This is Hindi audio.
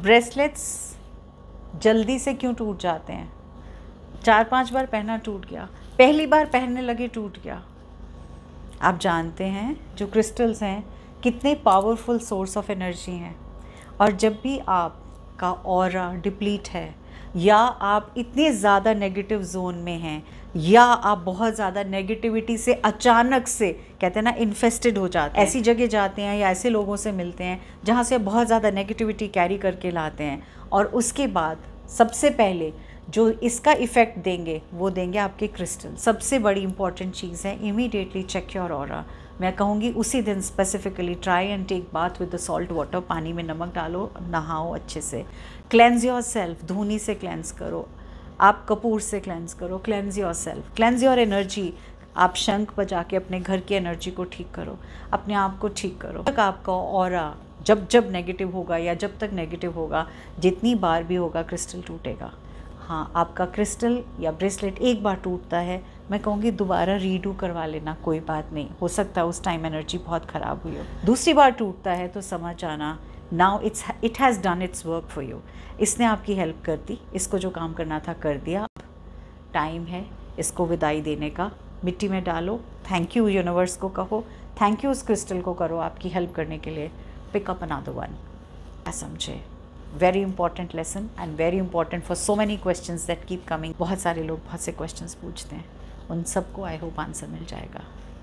ब्रेसलेट्स जल्दी से क्यों टूट जाते हैं चार पांच बार पहना टूट गया पहली बार पहनने लगे टूट गया आप जानते हैं जो क्रिस्टल्स हैं कितने पावरफुल सोर्स ऑफ एनर्जी हैं और जब भी आपका और डिप्लीट है या आप इतने ज़्यादा नेगेटिव जोन में हैं या आप बहुत ज़्यादा नेगेटिविटी से अचानक से कहते हैं ना इन्फेस्टेड हो जाते हैं ऐसी जगह जाते हैं या ऐसे लोगों से मिलते हैं जहाँ से बहुत ज़्यादा नेगेटिविटी कैरी करके लाते हैं और उसके बाद सबसे पहले जो इसका इफ़ेक्ट देंगे वो देंगे आपके क्रिस्टल सबसे बड़ी इंपॉर्टेंट चीज़ है इमीडिएटली चेक योर और मैं कहूँगी उसी दिन specifically try and take bath with the salt water पानी में नमक डालो नहाओ अच्छे से क्लेंज योर सेल्फ धूनी से क्लेंस करो आप कपूर से क्लेंस करो cleanse yourself cleanse your energy आप शंख बजा के अपने घर की एनर्जी को ठीक करो अपने आप को ठीक करो तक आपका और जब जब नेगेटिव होगा या जब तक नेगेटिव होगा जितनी बार भी होगा क्रिस्टल टूटेगा हाँ आपका क्रिस्टल या ब्रेसलेट एक बार टूटता है मैं कहूँगी दोबारा रीडू करवा लेना कोई बात नहीं हो सकता उस टाइम एनर्जी बहुत ख़राब हुई हो दूसरी बार टूटता है तो समझ आना now it's it has done its work for you इसने आपकी हेल्प कर दी इसको जो काम करना था कर दिया टाइम है इसको विदाई देने का मिट्टी में डालो थैंक यू यूनिवर्स को कहो थैंक यू उस क्रिस्टल को करो आपकी हेल्प करने के लिए पिकअप अनादर वन समझे very important lesson and very important for so many question that keep coming बहुत सारे लोग बहुत से क्वेश्चन पूछते हैं उन सबको आई होप आंसर मिल जाएगा